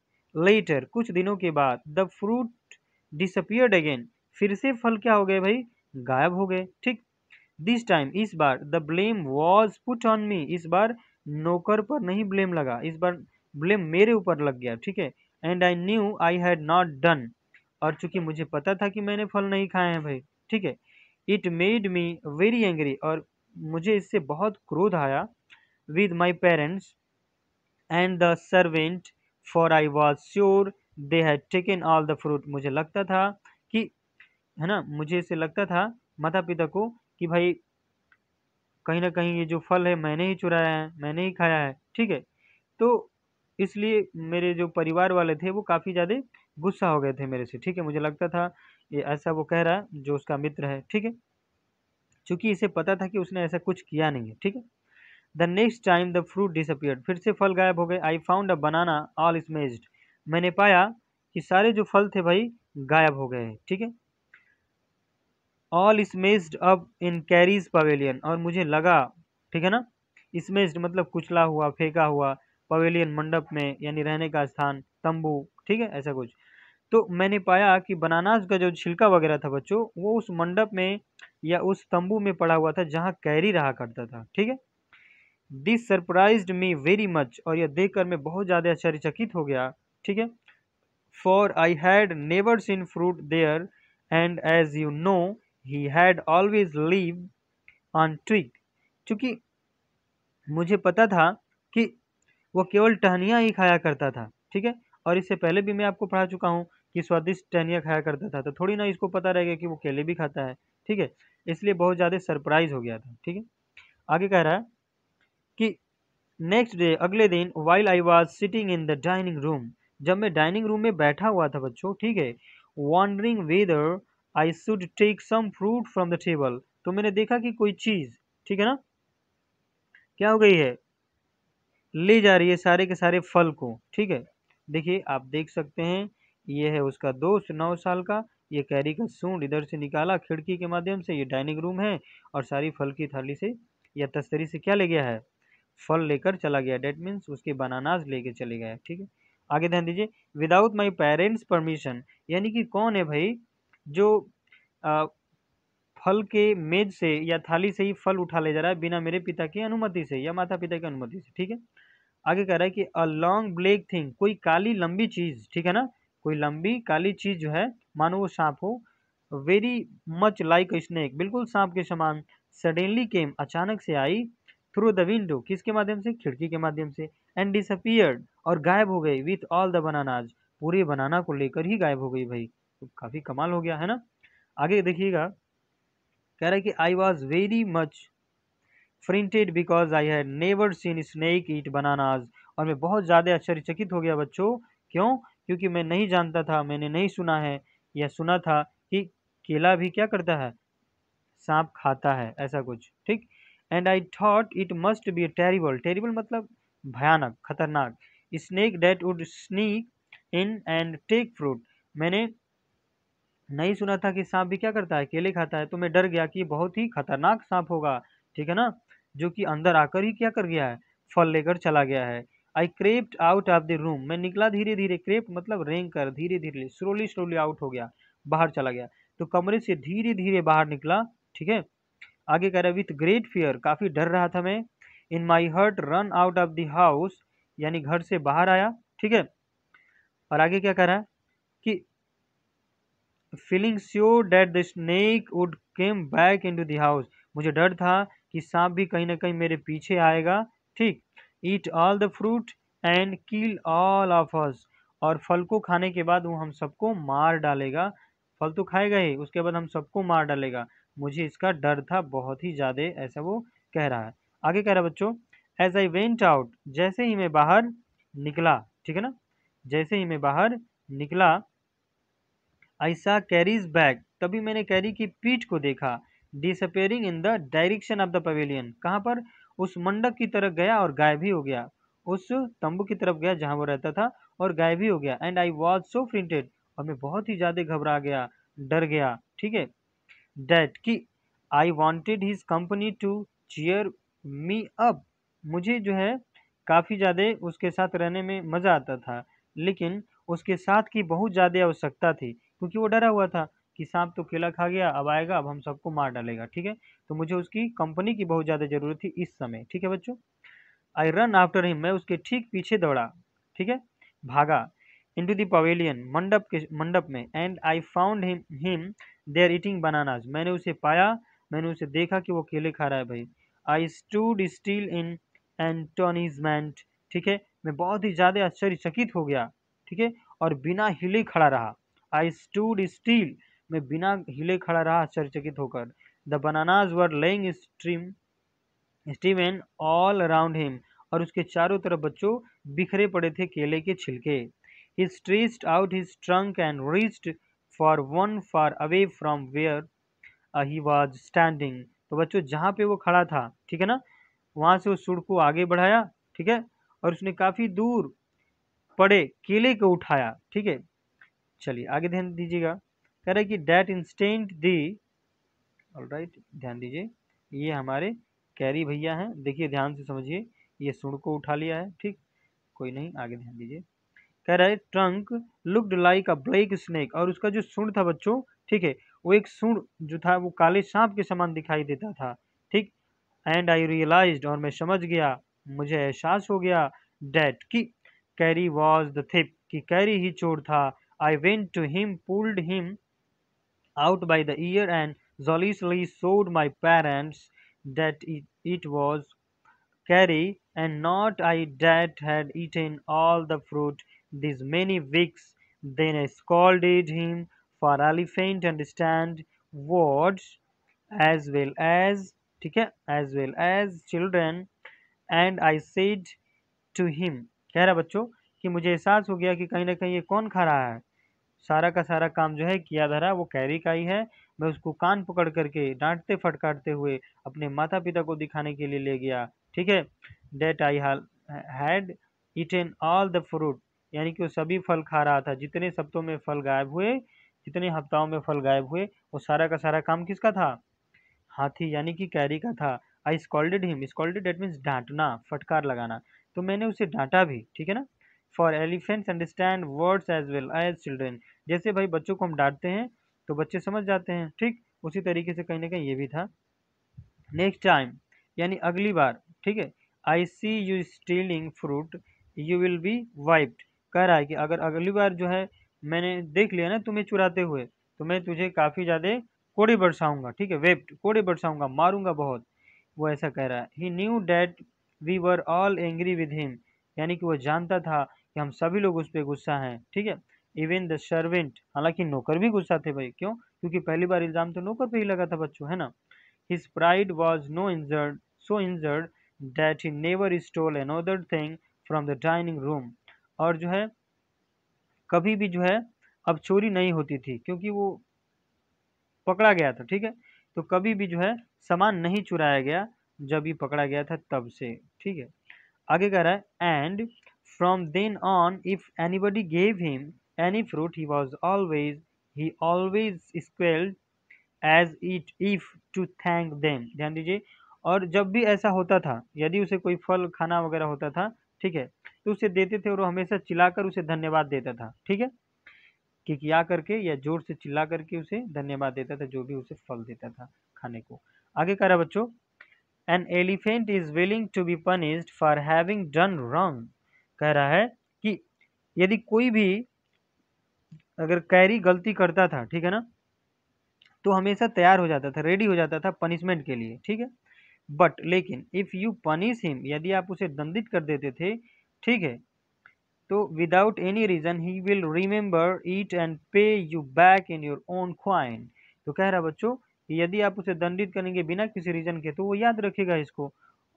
लेटर कुछ दिनों के बाद द फ्रूट डिसअपियर्ड अगेन फिर से फल क्या हो गए भाई गायब हो गए ठीक दिस टाइम इस बार the blame was put on me इस बार नौकर पर नहीं ब्लेम लगा इस बार ब्लेम मेरे ऊपर लग गया ठीक है and I knew I had not done और चूंकि मुझे पता था कि मैंने फल नहीं खाए हैं भाई ठीक है it made me very angry और मुझे इससे बहुत क्रोध आया with my parents and the servant for I was sure they had taken all the fruit मुझे लगता था कि है ना मुझे इसे लगता था माता पिता को कि भाई कहीं ना कहीं ये जो फल है मैंने ही चुराया है मैंने ही खाया है ठीक है तो इसलिए मेरे जो परिवार वाले थे वो काफ़ी ज़्यादा गुस्सा हो गए थे मेरे से ठीक है मुझे लगता था ये ऐसा वो कह रहा है जो उसका मित्र है ठीक है चूँकि इसे पता था कि उसने ऐसा कुछ किया नहीं है ठीक है the next time the fruit disappear फिर से फल गायब हो गए I found a banana all स्मेज्ड मैंने पाया कि सारे जो फल थे भाई गायब हो गए ठीक है ऑल स्मेज्ड अब इन कैरीज पवेलियन और मुझे लगा ठीक है ना स्मेज्ड मतलब कुचला हुआ फेंका हुआ पवेलियन मंडप में यानी रहने का स्थान तंबू ठीक है ऐसा कुछ तो मैंने पाया कि बनानास का जो छिलका वगैरह था बच्चों वो उस मंडप में या उस तंबू में पड़ा हुआ था जहाँ कैरी रहा करता था ठीक है this surprise me very much और यह देखकर मैं बहुत ज़्यादा आश्चर्यचकित हो गया ठीक है for I had never seen fruit there and as you know he had always live on trick चूँकि मुझे पता था कि वो केवल टहनियाँ ही खाया करता था ठीक है और इससे पहले भी मैं आपको पढ़ा चुका हूँ कि स्वादिष्ट टहनियाँ खाया करता था तो थोड़ी ना इसको पता रहेगा कि वो केले भी खाता है ठीक है इसलिए बहुत ज़्यादा सरप्राइज हो गया था ठीक है आगे कह रहा है कि नेक्स्ट डे अगले दिन while I was sitting in the dining room जब मैं डाइनिंग रूम में बैठा हुआ था बच्चों ठीक है wondering whether I should take some fruit from the table तो मैंने देखा कि कोई चीज़ ठीक है ना क्या हो गई है ले जा रही है सारे के सारे फल को ठीक है देखिए आप देख सकते हैं ये है उसका दोस्त नौ साल का ये कैरी का सूंड इधर से निकाला खिड़की के माध्यम से ये डाइनिंग रूम है और सारी फल की थाली से या तस्तरी से क्या ले गया है फल लेकर चला गया डेट मीन्स उसके बनानाज लेके चले गए ठीक है आगे ध्यान दीजिए विदाउट माई पेरेंट्स परमिशन यानी कि कौन है भाई जो आ, फल के मेज से या थाली से ही फल उठा ले जा रहा है बिना मेरे पिता की अनुमति से या माता पिता की अनुमति से ठीक है आगे कह रहा है कि अ लॉन्ग ब्लैक थिंग कोई काली लंबी चीज़ ठीक है ना कोई लंबी काली चीज़ जो है मानो वो सांप हो very much like a snake बिल्कुल सांप के समान सडनली केम अचानक से आई थ्रू द विंडो किसके माध्यम से खिड़की के माध्यम से एंड डिसअपियर्ड और गायब हो गई विथ ऑल द बनानाज पूरे बनाना को लेकर ही गायब हो गई भाई तो काफ़ी कमाल हो गया है ना आगे देखिएगा कह रहा है कि I was very much frightened because I had never seen snake eat bananas और मैं बहुत ज़्यादा आश्चर्यचकित हो गया बच्चों क्यों क्योंकि मैं नहीं जानता था मैंने नहीं सुना है या सुना था कि केला भी क्या करता है सांप खाता है ऐसा कुछ ठीक and I thought it must be terrible terrible मतलब भयानक खतरनाक snake that would sneak in and take fruit मैंने नहीं सुना था कि सांप भी क्या करता है केले खाता है तो मैं डर गया कि बहुत ही खतरनाक सांप होगा ठीक है ना जो कि अंदर आकर ही क्या कर गया है फल लेकर चला गया है I crept out of the room मैं निकला धीरे धीरे क्रेप्ट मतलब रेंग कर धीरे धीरे स्लोली स्लोली आउट हो गया बाहर चला गया तो कमरे से धीरे धीरे बाहर निकला ठीक है आगे कह रहा विथ ग्रेट फियर काफ़ी डर रहा था मैं in my hurt run out of the house यानी घर से बाहर आया ठीक है और आगे क्या कह रहा है कि feeling sure that the snake would came back into the house मुझे डर था कि सांप भी कहीं ना कहीं मेरे पीछे आएगा ठीक eat all the fruit and kill all of us और फल को खाने के बाद वो हम सबको मार डालेगा फल तो खाएगा ही उसके बाद हम सबको मार डालेगा मुझे इसका डर था बहुत ही ज़्यादा ऐसा वो कह रहा है आगे कह रहा है बच्चों एज आई वेंट आउट जैसे ही मैं बाहर निकला ठीक है ना जैसे ही मैं बाहर निकला आई सा कैरीज बैग तभी मैंने कैरी की पीठ को देखा disappearing in the direction of the pavilion कहाँ पर उस मंडप की तरफ गया और गायब भी हो गया उस तंबू की तरफ गया जहाँ वो रहता था और गायब भी हो गया and I was so printed और मैं बहुत ही ज़्यादा घबरा गया डर गया ठीक है डैट कि I wanted his company to cheer me up मुझे जो है काफ़ी ज़्यादा उसके साथ रहने में मज़ा आता था लेकिन उसके साथ की बहुत ज़्यादा आवश्यकता थी क्योंकि वो डरा हुआ था कि सांप तो केला खा गया अब आएगा अब हम सबको मार डालेगा ठीक है तो मुझे उसकी कंपनी की बहुत ज़्यादा ज़रूरत थी इस समय ठीक है बच्चों आई रन आफ्टर हिम मैं उसके ठीक पीछे दौड़ा ठीक है भागा इन टू पवेलियन मंडप के मंडप में and I found him him they are eating bananas मैंने उसे पाया मैंने उसे देखा कि वो केले खा रहा है भाई आई स्टूड स्टील इन एंटोनिजमेंट ठीक है मैं बहुत ही ज़्यादा आश्चर्यचकित हो गया ठीक है और बिना हिले खड़ा रहा आई स्टूड स्टील मैं बिना हिले खड़ा रहा आश्चर्यचकित होकर the bananas were lying stream Steven all around him और उसके चारों तरफ बच्चों बिखरे पड़े थे केले के छिलके ही stretched out his trunk and reached for one far away from where he was standing तो बच्चों जहाँ पे वो खड़ा था ठीक है ना वहाँ से उस सुर को आगे बढ़ाया ठीक है और उसने काफ़ी दूर पड़े केले को उठाया ठीक है चलिए आगे ध्यान दीजिएगा कह रहे कि that instant the all right ध्यान दीजिए ये हमारे कैरी भैया हैं देखिए ध्यान से समझिए ये सुड़ को उठा लिया है ठीक कोई नहीं आगे ध्यान दीजिए कह रहा है trunk looked like a black snake और उसका जो सुड़ था बच्चों ठीक है वो एक सुड़ जो था वो काले सांप के समान दिखाई देता था ठीक एंड आई रियलाइज और मैं समझ गया मुझे एहसास हो गया डैट कि कैरी वॉज द थिप कि कैरी ही चोर था I went to him pulled him out by the ear and zealously showed my parents that it, it was curry and not I that had eaten all the fruit these many weeks. Then I scolded him for elephant understand words as well as as well as children and I said to him कह रहा बच्चों कि मुझे एहसास हो गया कि कहीं ना कहीं ये कौन खा रहा है सारा का सारा काम जो है किया धरा वो कैरी का ही है मैं उसको कान पकड़ करके डांटते फटकारते हुए अपने माता पिता को दिखाने के लिए ले गया ठीक है that I had eaten all the fruit यानी कि वो सभी फल खा रहा था जितने सप्तों में फल गायब हुए जितने हफ्ताओं में फल गायब हुए वो सारा का सारा काम किसका था हाथी यानी कि कैरी का था I scolded him scolded that means डांटना फटकार लगाना तो मैंने उसे डांटा भी ठीक है ना for elephants understand words as well as children जैसे भाई बच्चों को हम डांटते हैं तो बच्चे समझ जाते हैं ठीक उसी तरीके से कहीं ना कहीं ये भी था नेक्स्ट टाइम यानी अगली बार ठीक है I see you stealing fruit you will be whipped कह रहा है कि अगर अगली बार जो है मैंने देख लिया ना तुम्हें चुराते हुए तो मैं तुझे काफ़ी ज़्यादा कोड़े बरसाऊंगा ठीक है वेप्ड कोड़े बरसाऊंगा मारूंगा बहुत वो ऐसा कह रहा है he knew that we were all angry with him यानी कि वो जानता था कि हम सभी लोग उस पर गुस्सा हैं ठीक है इवन द सर्वेंट हालांकि नौकर भी गुस्सा थे भाई क्यों क्योंकि पहली बार इल्ज़ाम तो नौकर पे ही लगा था बच्चों है ना his pride was no injured so injured that he never stole another thing from the dining room और जो है कभी भी जो है अब चोरी नहीं होती थी क्योंकि वो पकड़ा गया था ठीक है तो कभी भी जो है सामान नहीं चुराया गया जब ये पकड़ा गया था तब से ठीक है आगे कह रहा है and from then on if anybody gave him any fruit he was always he always squealed as it if to thank them ध्यान दीजिए और जब भी ऐसा होता था यदि उसे कोई फल खाना वगैरह होता था ठीक है तो उसे देते थे और वो हमेशा चिल्लाकर उसे धन्यवाद देता था ठीक है कि किया करके या जोर से चिल्ला करके उसे धन्यवाद देता था जो भी उसे फल देता था खाने को आगे कह रहा बच्चों an elephant is willing to be punished for having done wrong कह रहा है कि यदि कोई भी अगर कैरी गलती करता था ठीक है ना तो हमेशा तैयार हो जाता था रेडी हो जाता था पनिशमेंट के लिए ठीक है बट लेकिन इफ़ यू पनिश हिम यदि आप उसे दंडित कर देते थे ठीक है तो without any reason he will remember it and pay you back in your own coin तो कह रहा बच्चों यदि आप उसे दंडित करेंगे बिना किसी रीज़न के तो वो याद रखेगा इसको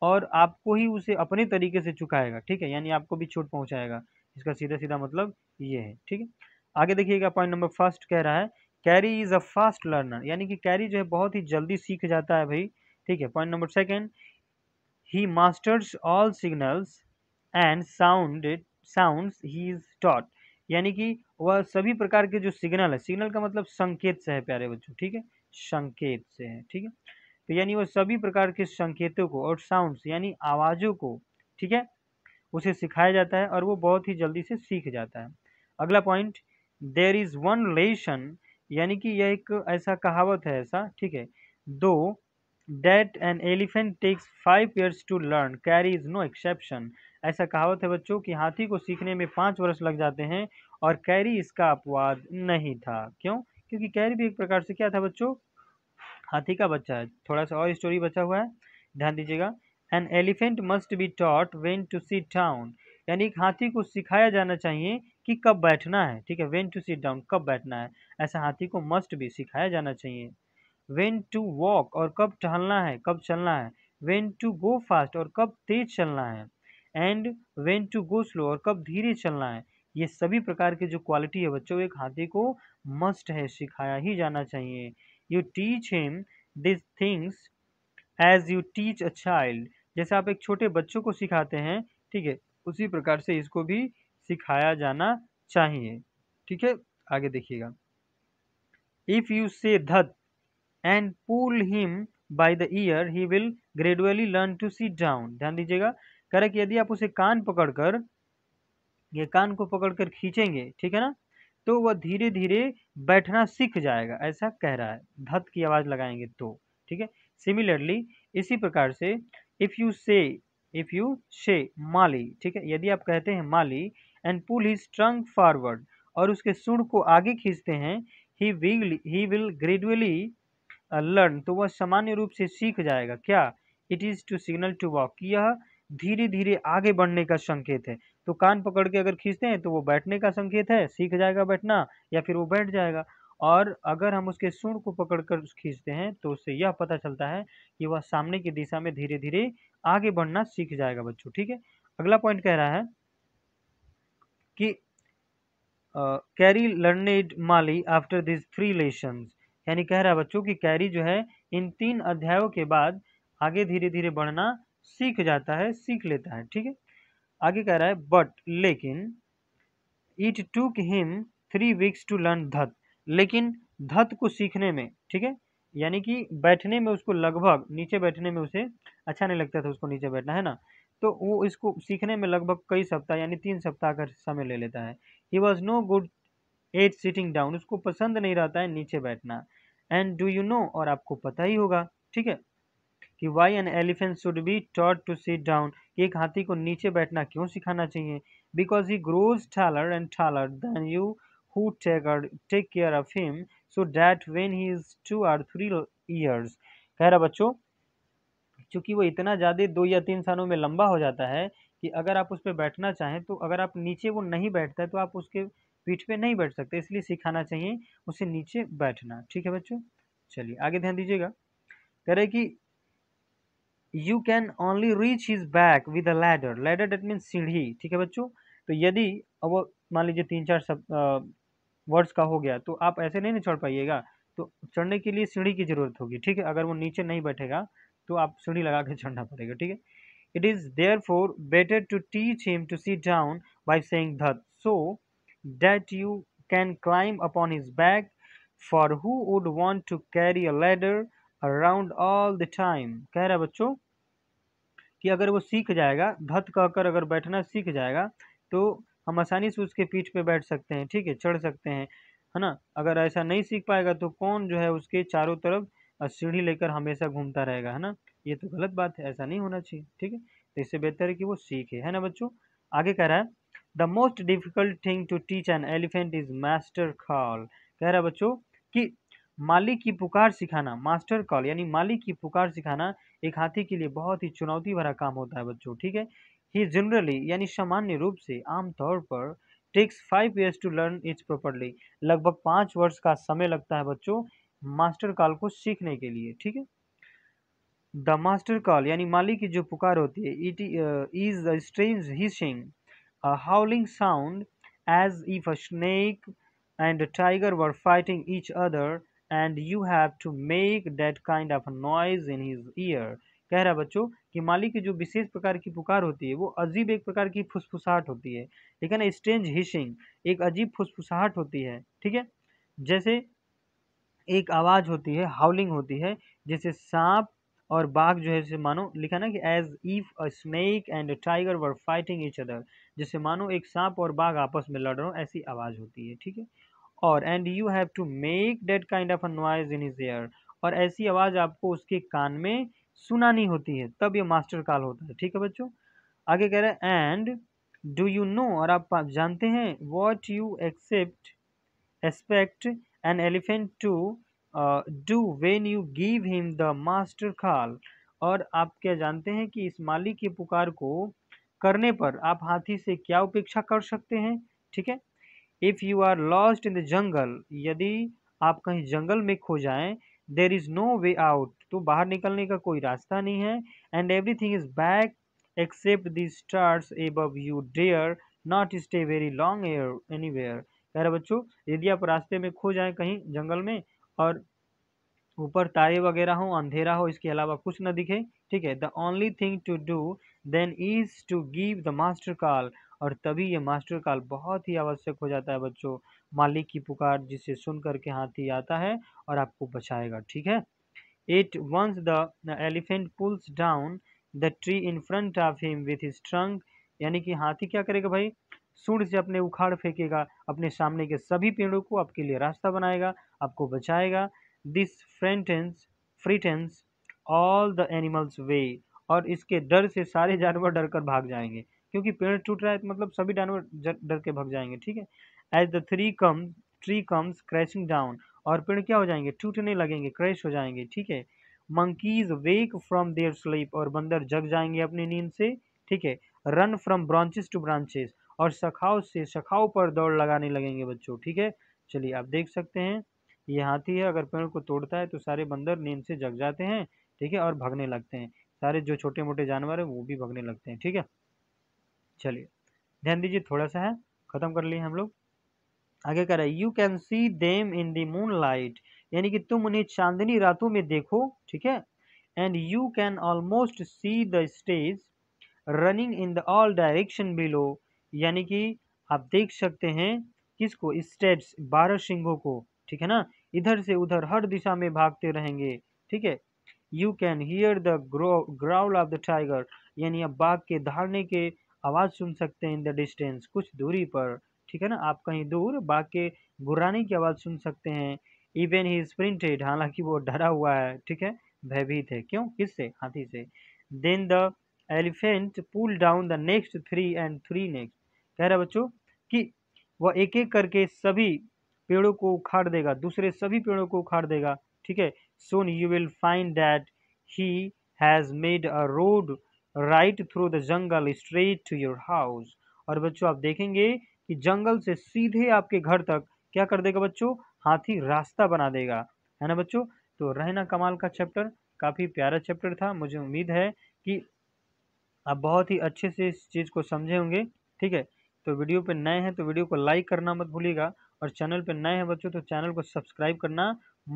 और आपको ही उसे अपने तरीके से चुकाएगा ठीक है यानी आपको भी चोट पहुंचाएगा इसका सीधा सीधा मतलब ये है ठीक है आगे देखिएगा पॉइंट नंबर फर्स्ट कह रहा है Kari is a fast learner यानी कि कैरी जो है बहुत ही जल्दी सीख जाता है भाई ठीक है point number second he masters all signals and sound sounds he is taught यानी कि वह सभी प्रकार के जो सिग्नल है सिग्नल का मतलब संकेत से है प्यारे बच्चों ठीक है संकेत से है ठीक है तो यानी वह सभी प्रकार के संकेतों को और साउंड्स यानी आवाज़ों को ठीक है उसे सिखाया जाता है और वो बहुत ही जल्दी से सीख जाता है अगला point there is one relation यानी कि यह एक ऐसा कहावत है ऐसा ठीक है दो that an elephant takes five years to learn Kari is no exception ऐसा कहावत है बच्चों कि हाथी को सीखने में पाँच वर्ष लग जाते हैं और कैरी इसका अपवाद नहीं था क्यों क्योंकि कैरी भी एक प्रकार से क्या था बच्चों हाथी का बच्चा है थोड़ा सा और स्टोरी बचा हुआ है ध्यान दीजिएगा an elephant must be taught when to sit down यानी एक हाथी को सिखाया जाना चाहिए कि कब बैठना है ठीक है वेन टू सिट डाउन कब बैठना है ऐसा हाथी को मस्ट भी सिखाया जाना चाहिए वेन टू वॉक और कब टहलना है कब चलना है वेन टू गो फास्ट और कब तेज चलना है and when to go slow और कब धीरे चलना है ये सभी प्रकार की जो क्वालिटी है बच्चों एक हाथी को मस्ट है सिखाया ही जाना चाहिए you teach him this things as you teach a child जैसे आप एक छोटे बच्चों को सिखाते हैं ठीक है उसी प्रकार से इसको भी सिखाया जाना चाहिए ठीक है आगे देखिएगा इफ़ यू से धत and pull him by the ear he will gradually learn to sit down ध्यान दीजिएगा कह कि यदि आप उसे कान पकड़कर ये कान को पकड़कर खींचेंगे ठीक है ना तो वह धीरे धीरे बैठना सीख जाएगा ऐसा कह रहा है धत की आवाज़ लगाएंगे तो ठीक है सिमिलरली इसी प्रकार से if you say if you say माली ठीक है यदि आप कहते हैं माली and pull his trunk forward और उसके सुंड को आगे खींचते हैं he will he will gradually learn तो वह सामान्य रूप से सीख जाएगा क्या it is to signal to walk यह धीरे धीरे आगे बढ़ने का संकेत है तो कान पकड़ के अगर खींचते हैं तो वो बैठने का संकेत है सीख जाएगा बैठना या फिर वो बैठ जाएगा और अगर हम उसके सूंड को पकड़कर खींचते हैं तो उससे यह पता चलता है कि वह सामने की दिशा में धीरे धीरे आगे बढ़ना सीख जाएगा बच्चों ठीक है अगला पॉइंट कह रहा है कि कैरी लर्नेड माली आफ्टर दिस थ्री लेशन यानी कह रहा है बच्चों कि कैरी जो है इन तीन अध्यायों के बाद आगे धीरे धीरे बढ़ना सीख जाता है सीख लेता है ठीक है आगे कह रहा है बट लेकिन it took him three weeks to learn धत लेकिन धत को सीखने में ठीक है यानी कि बैठने में उसको लगभग नीचे बैठने में उसे अच्छा नहीं लगता था उसको नीचे बैठना है ना तो वो इसको सीखने में लगभग कई सप्ताह यानी तीन सप्ताह का समय ले लेता है he was no good at sitting down उसको पसंद नहीं रहता है नीचे बैठना एंड डू यू नो और आपको पता ही होगा ठीक है कि why an elephant should be taught to sit down एक हाथी को नीचे बैठना क्यों सिखाना चाहिए because he grows taller and taller then you who take care of him so that when he is two or three years कह रहा बच्चों चूँकि वो इतना ज़्यादा दो या तीन सालों में लंबा हो जाता है कि अगर आप उस पर बैठना चाहें तो अगर आप नीचे वो नहीं बैठता है तो आप उसके पीठ पे नहीं बैठ सकते इसलिए सिखाना चाहिए उसे नीचे बैठना ठीक है बच्चों चलिए आगे ध्यान दीजिएगा कह रहे कि you can only reach his back with a ladder ladder that mean सीढ़ी ठीक है बच्चों तो यदि वो मान लीजिए तीन चार सब वर्ड्स का हो गया तो आप ऐसे नहीं ना चढ़ पाइएगा तो चढ़ने के लिए सीढ़ी की ज़रूरत होगी ठीक है अगर वो नीचे नहीं बैठेगा तो आप सीढ़ी लगा के चढ़ना पड़ेगा ठीक है it is therefore better to teach him to sit down by saying धत so that you can climb upon his back for who would want to carry a ladder around all the time कह रहा है बच्चों कि अगर वो सीख जाएगा धत कहकर अगर बैठना सीख जाएगा तो हम आसानी से उसके पीठ पे बैठ सकते हैं ठीक है चढ़ सकते हैं है ना अगर ऐसा नहीं सीख पाएगा तो कौन जो है उसके चारों तरफ सीढ़ी लेकर हमेशा घूमता रहेगा है ना ये तो गलत बात है ऐसा नहीं होना चाहिए ठीक है तो इससे बेहतर है कि वो सीखे है ना बच्चों आगे कह रहा है the most difficult thing to teach an elephant is master call कह रहा है बच्चों कि मालिक की पुकार सिखाना मास्टर कॉल यानी मालिक की पुकार सिखाना एक हाथी के लिए बहुत ही चुनौती भरा काम होता है बच्चों ठीक है ही जनरली यानी सामान्य रूप से आमतौर पर takes five years to learn its properly लगभग पाँच वर्ष का समय लगता है बच्चों मास्टर कॉल को सीखने के लिए ठीक है द मास्टर कॉल यानी मालिक की जो पुकार होती है it is a strange hissing howling sound as if a snake and tiger were fighting each other and you have to make that kind of noise in his ear कह रहा है बच्चों कि मालिक की जो विशेष प्रकार की पुकार होती है वो अजीब एक प्रकार की फुसफुसाहट होती है ठीक है ना स्ट्रेंज हिशिंग एक अजीब फुसफुसाहट होती है ठीक है जैसे एक आवाज़ होती है हाउलिंग होती है जैसे सांप और बाघ जो है जैसे मानो लिखा ना कि as if a snake and tiger were fighting each other जैसे मानो एक सांप और बाघ आपस में लड़ रहे हो ऐसी आवाज़ होती है ठीक है और and you have to make that kind of a noise in his ear और ऐसी आवाज़ आपको उसके कान में सुनानी होती है तब ये मास्टर कॉल होता है ठीक है बच्चों आगे कह रहे हैं एंड डू यू नो और आप जानते हैं what you except expect an elephant to uh, do when you give him the master call और आप क्या जानते हैं कि इस माली की पुकार को करने पर आप हाथी से क्या उपेक्षा कर सकते हैं ठीक है if you are lost in the jungle यदि आप कहीं जंगल में खो जाएं there is no way out तो बाहर निकलने का कोई रास्ता नहीं है and everything is black except the stars above you dare not stay very long air anywhere प्यारे बच्चों यदि आप रास्ते में खो जाएं कहीं जंगल में और ऊपर तारे वगैरह हो अंधेरा हो इसके अलावा कुछ ना दिखे ठीक है the only thing to do then is to give the master call और तभी ये मास्टर कॉल बहुत ही आवश्यक हो जाता है बच्चों मालिक की पुकार जिसे सुन करके हाथी आता है और आपको बचाएगा ठीक है it once the elephant pulls down the tree in front of him with his trunk यानी कि हाथी क्या करेगा भाई सूर्य से अपने उखाड़ फेंकेगा अपने सामने के सभी पेड़ों को आपके लिए रास्ता बनाएगा आपको बचाएगा this frightens frightens all the animals away और इसके डर से सारे जानवर डर कर भाग जाएंगे क्योंकि पेड़ टूट रहा है तो मतलब सभी जानवर डर के भाग जाएंगे ठीक है as the tree come tree comes crashing down और पेड़ क्या हो जाएंगे टूटने लगेंगे क्रैश हो जाएंगे ठीक है monkeys wake from their sleep और बंदर जग जाएंगे अपनी नींद से ठीक है run from branches to branches और सखाव से सखाव पर दौड़ लगाने लगेंगे बच्चों ठीक है चलिए आप देख सकते हैं ये हाथी है अगर पेड़ को तोड़ता है तो सारे बंदर नींद से जग जाते हैं ठीक है और भगने लगते हैं सारे जो छोटे मोटे जानवर हैं वो भी भागने लगते हैं ठीक है चलिए ध्यान दीजिए थोड़ा सा है ख़त्म कर लिए हम लोग आगे कह रहे हैं you can see them in the moonlight यानी कि तुम उन्हें चांदनी रातों में देखो ठीक है and you can almost see the stage running in the all direction below यानी कि आप देख सकते हैं किसको स्टेट्स बारह सिंहों को ठीक है ना इधर से उधर हर दिशा में भागते रहेंगे ठीक है you can hear the growl of the tiger यानी आप बाघ के धारने के आवाज़ सुन सकते हैं इन द डिस्टेंस कुछ दूरी पर ठीक है ना आप कहीं दूर बाघ के गुराने की आवाज़ सुन सकते हैं इवन ही स्प्रिंटेड हालांकि वो डरा हुआ है ठीक है भयभीत है क्यों किससे हाथी से then the elephant pull down the next tree and tree next कह रहा बच्चों कि वह एक एक करके सभी पेड़ों को उखाड़ देगा दूसरे सभी पेड़ों को उखाड़ देगा ठीक है soon you will find that he has made a road right through the jungle straight to your house और बच्चों आप देखेंगे कि जंगल से सीधे आपके घर तक क्या कर देगा बच्चों हाथी रास्ता बना देगा है ना बच्चों तो रहना कमाल का चैप्टर काफ़ी प्यारा चैप्टर था मुझे उम्मीद है कि आप बहुत ही अच्छे से इस चीज़ को समझे होंगे ठीक है तो वीडियो पे नए हैं तो वीडियो को लाइक करना मत भूलिएगा और चैनल पे नए हैं बच्चों तो चैनल को सब्सक्राइब करना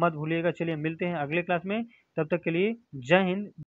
मत भूलिएगा चलिए मिलते हैं अगले क्लास में तब तक के लिए जय हिंद